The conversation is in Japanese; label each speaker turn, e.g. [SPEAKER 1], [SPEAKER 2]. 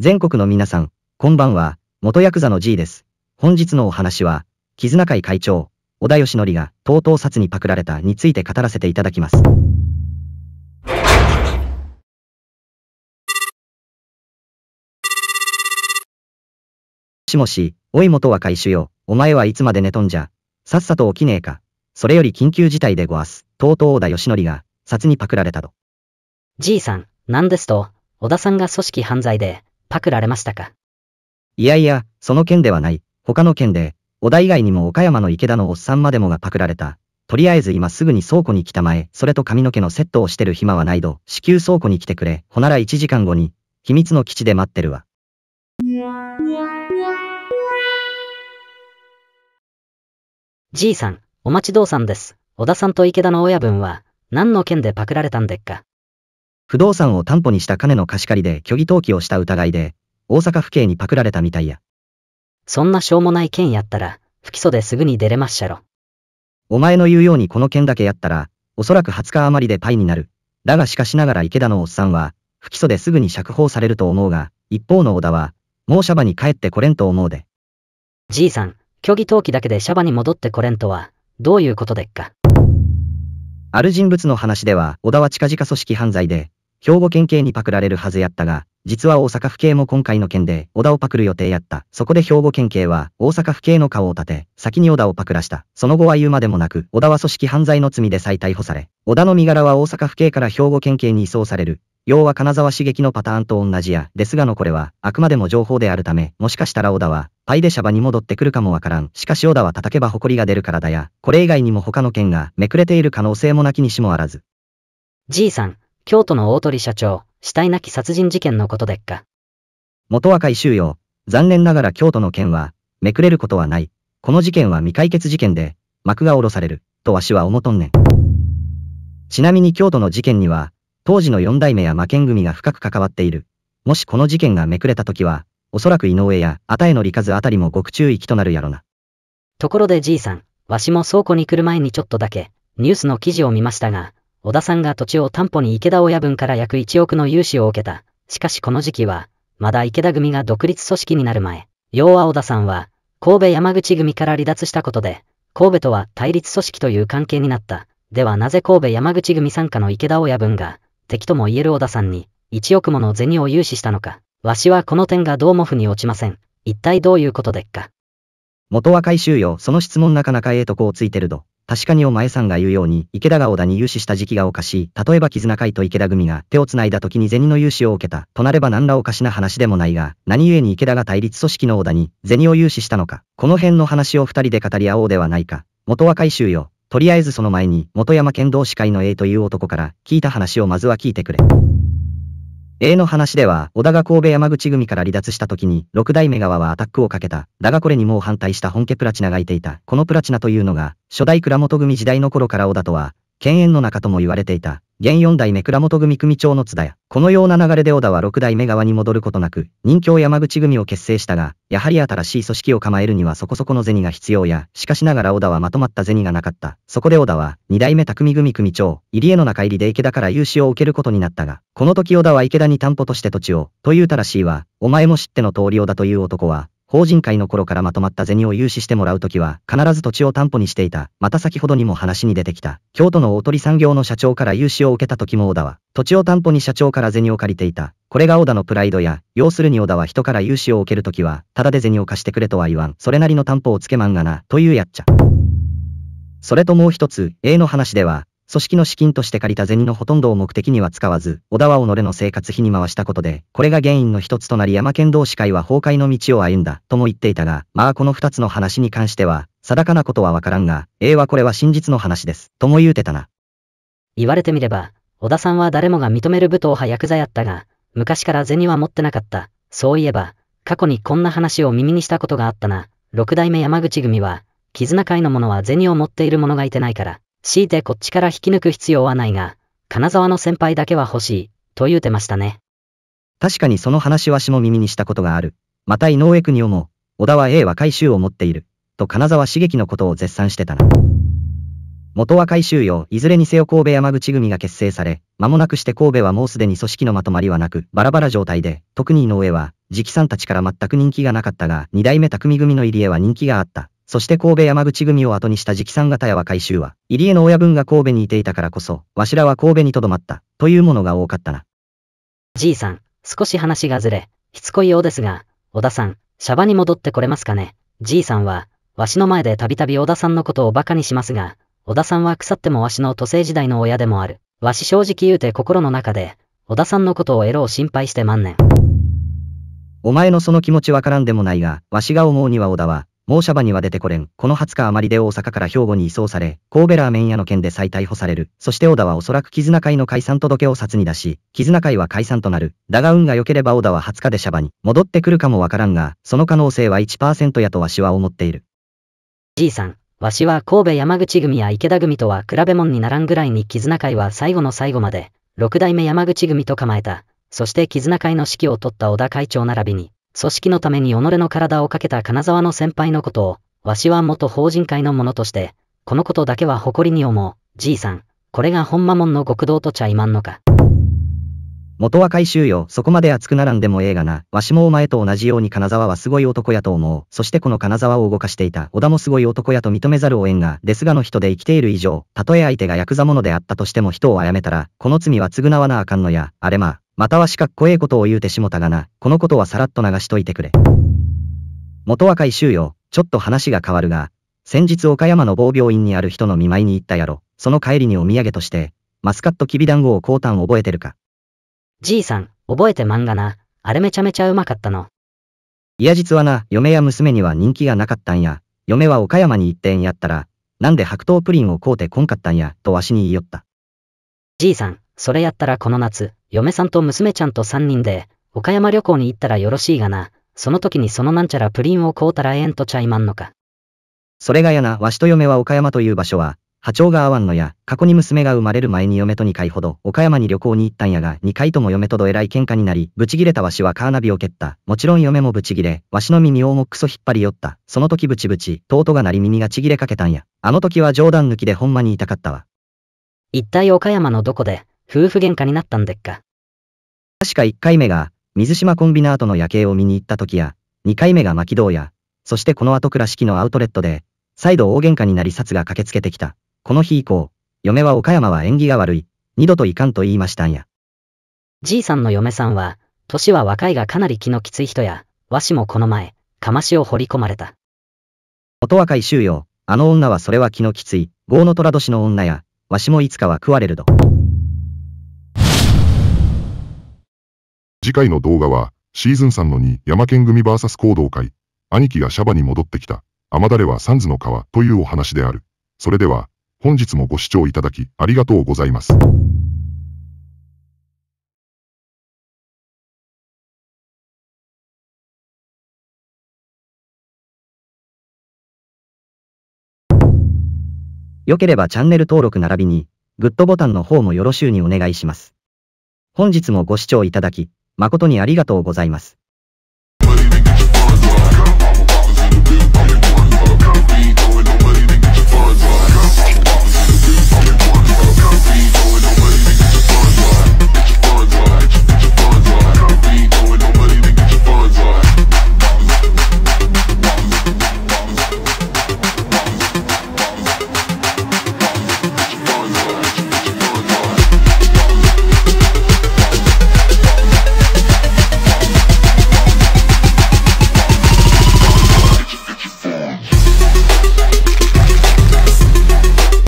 [SPEAKER 1] 全国の皆さん、こんばんは、元ヤクザの G です。本日のお話は、絆会会長、小田義則が、とうとう殺にパクられたについて語らせていただきます。しもし、おいと若い主よ、お前はいつまで寝とんじゃ。さっさと起きねえか。それより緊急事態でごわす。とうとう小田義則が、札にパクられたと。じいさん、何ですと、小田さんが組織犯罪で、パクられましたか。いやいや、その件ではない。他の件で、小田以外にも岡山の池田のおっさんまでもがパクられた。とりあえず今すぐに倉庫に来たまえ、それと髪の毛のセットをしてる暇はないど、至急倉庫に来てくれ。ほなら1時間後に、秘密の基地で待ってるわ。
[SPEAKER 2] じいさん、お待ちどうさんです。小田さんと池田の親分は、何の件でパクられたんでっか。
[SPEAKER 1] 不動産を担保にした金の貸し借りで虚偽登記をした疑いで、大阪府警にパクられたみたいや。そんなしょうもない件やったら、不起訴ですぐに出れまっしゃろ。お前の言うようにこの件だけやったら、おそらく20日余りでパイになる。だがしかしながら池田のおっさんは、不起訴ですぐに釈放されると思うが、一方の小田は、もうシャバに帰ってこれんと思うで。じいさん、虚偽登記だけでシャバに戻ってこれんとは、どういうことでっか。ある人物の話では、小田は近々組織犯罪で、兵庫県警にパクられるはずやったが、実は大阪府警も今回の件で小田をパクる予定やった。そこで兵庫県警は大阪府警の顔を立て、先に小田をパクらした。その後は言うまでもなく、小田は組織犯罪の罪で再逮捕され、小田の身柄は大阪府警から兵庫県警に移送される。要は金沢刺激のパターンと同じや、ですがのこれは、あくまでも情報であるため、もしかしたら小田は、パイでシャバに戻ってくるかもわからん。しかし小田は叩けば埃が出るからだや、これ以外にも他の件がめくれている可能性もなきにしもあらず。じいさん、京都の大鳥社長、死体なき殺人事件のことでっか。元若い収容、残念ながら京都の件は、めくれることはない。この事件は未解決事件で、幕が下ろされる、とわしは思とんねん。ちなみに京都の事件には、当時の四代目や魔剣組が深く関わっている。もしこの事件がめくれた時は、おそらく井上や、あたえの利数あたりも極注意気となるやろな。ところでじいさん、わ
[SPEAKER 2] しも倉庫に来る前にちょっとだけ、ニュースの記事を見ましたが、小田さんが土地を担保に池田親分から約1億の融資を受けた。しかしこの時期は、まだ池田組が独立組織になる前、要は小田さんは、神戸山口組から離脱したことで、神戸とは対立組織という関係になった。ではなぜ神戸山口組参加の池田親分が、敵とも言える小田さんに、1億もの銭を融資したのか、わしはこの点がどうも腑に落ちません。一体どういうことでっか。
[SPEAKER 1] 元は回収よ、その質問なかなかええとこをついてるど。確かにお前さんが言うように、池田が小田に融資した時期がおかしい。例えば絆会と池田組が手を繋いだ時に銭の融資を受けた。となれば何らおかしな話でもないが、何故に池田が対立組織の小田に銭を融資したのか。この辺の話を二人で語り合おうではないか。元は回収よ。とりあえずその前に、元山剣道司会の A という男から聞いた話をまずは聞いてくれ。A の話では、織田が神戸山口組から離脱した時に、六代目側はアタックをかけた。だがこれにもう反対した本家プラチナがいていた。このプラチナというのが、初代倉本組時代の頃から織田とは、犬猿の中とも言われていた。現四代目倉本組組長の津田や、このような流れで小田は六代目側に戻ることなく、任教山口組を結成したが、やはり新しい組織を構えるにはそこそこの銭が必要や、しかしながら小田はまとまった銭がなかった。そこで小田は、二代目匠組組長、入江の中入りで池田から融資を受けることになったが、この時小田は池田に担保として土地を、というたらしいは、お前も知っての通り小田という男は、法人会の頃からまとまった銭を融資してもらうときは、必ず土地を担保にしていた。また先ほどにも話に出てきた、京都の大鳥産業の社長から融資を受けた時も小田は、土地を担保に社長から銭を借りていた。これが小田のプライドや、要するに小田は人から融資を受けるときは、ただで銭を貸してくれとは言わん。それなりの担保をつけまんがな、というやっちゃ。それともう一つ、A の話では、組織の資金として借りた銭のほとんどを目的には使わず、小田は己の生活費に回したことで、これが原因の一つとなり山県同士会は崩壊の道を歩んだ、とも言っていたが、まあこの二つの話に関しては、定かなことはわからんが、ええはこれは真実の話です、とも言うてたな。
[SPEAKER 2] 言われてみれば、小田さんは誰もが認める武闘派ヤクザやったが、昔から銭は持ってなかった。そういえば、過去にこんな話を耳にしたことがあったな。六代目山口組は、絆会の者は銭を持っている者がいてないから、強いてこっちから引き抜く必要はないが、金沢の先輩だ
[SPEAKER 1] けは欲しい、と言うてましたね。確かにその話わしも耳にしたことがある。また井上国夫も、小田は A は回収を持っている、と金沢茂樹のことを絶賛してたな。元は回収よ、いずれにせよ神戸山口組が結成され、間もなくして神戸はもうすでに組織のまとまりはなく、バラバラ状態で、特に井上は、直さんたちから全く人気がなかったが、二代目匠組の入江は人気があった。そして神戸山口組を後にした直参方やは改修は、入江の親分が神戸にいていたからこそ、わしらは神戸に留まった、というものが多かったな。
[SPEAKER 2] じいさん、少し話がずれ、し
[SPEAKER 1] つこいようですが、小
[SPEAKER 2] 田さん、シャバに戻ってこれますかね。じいさんは、わしの前でたびたび小田さんのことを馬鹿にしますが、小田さんは腐ってもわしの都政時代の親でもある。わし正直言うて心の中で、小田さんのことをエロを心配して万年。
[SPEAKER 1] お前のその気持ちわからんでもないが、わしが思うには小田は、猛者場には出てこれん。この20日余りで大阪から兵庫に移送され、神戸ラーメン屋の件で再逮捕される。そして小田はおそらく絆会の解散届を札に出し、絆会は解散となる。だが運が良ければ小田は20日でシャバに戻ってくるかもわからんが、その可能性は1%やとわしは思っている。じいさん、わしは神
[SPEAKER 2] 戸山口組や池田組とは比べ物にならんぐらいに絆会は最後の最後まで、六代目山口組と構えた。そして絆会の指揮を取った小田会長並びに、組織のために己の体をかけた金沢の先輩のことを、わしは元法人会の者として、このことだけは誇りに思う、じいさん、これが本間門の極道とちゃいまんのか。
[SPEAKER 1] 元は回収よ、そこまで熱くならんでもええがな、わしもお前と同じように金沢はすごい男やと思う。そしてこの金沢を動かしていた、小田もすごい男やと認めざるを得んが、ですがの人で生きている以上、たとえ相手がヤクザ者であったとしても人を殺めたら、この罪は償わなあかんのや、あれままたはしかっこええことを言うてしもたがな、このことはさらっと流しといてくれ。元若い衆よ、ちょっと話が変わるが、先日岡山の某病院にある人の見舞いに行ったやろ、その帰りにお土産として、マスカットきび団子をこうたん覚えてるか。じいさん、覚えてまんがな、あれめちゃめちゃうまかったの。いや実はな、嫁や娘には人気がなかったんや、嫁は岡山に行ってんやったら、なんで白桃プリンを買うてこんかったんや、とわしに言いよった。じいさん、それやったら
[SPEAKER 2] この夏、嫁さんと娘ちゃんと3人で、岡山旅行に行ったらよろしいがな、その
[SPEAKER 1] 時にそのなんちゃらプリンを買うたらええんとちゃいまんのか。それがやな、わしと嫁は岡山という場所は、波長が合わんのや、過去に娘が生まれる前に嫁と2回ほど、岡山に旅行に行ったんやが、2回とも嫁とどえらい喧嘩になり、ブチギレたわしはカーナビを蹴った。もちろん嫁もブチギレ、わしの耳をもくそ引っ張り寄った。その時ブチブチ、弟がなり耳がちぎれかけたんや。あの時は冗談抜きでほんまに痛かったわ。一体岡山のどこで、夫婦喧嘩になったんでっか。確か1回目が、水島コンビナートの夜景を見に行った時や、2回目が牧道や、そしてこの後倉敷のアウトレットで、再度大喧嘩になり札が駆けつけてきた。この日以降、嫁は岡山は縁起が悪い、二度といかんと言いましたんや。じいさんの嫁さんは、年は若いがかなり気のきつい人や、わしもこの前、かましを掘り込まれた。音若い衆よ、あの女はそれは気のきつい、豪の虎年の女や、わしもいつかは食われるど。次回の動画は、シーズン3の2、山県組 VS 行動会。兄貴がシャバに戻ってきた。雨だれはサンズの川というお話である。それでは、本日もご視聴いただき、ありがとうございます。よければチャンネル登録並びに、グッドボタンの方もよろしゅうにお願いします。本日もご視聴いただき、誠にありがとうございます。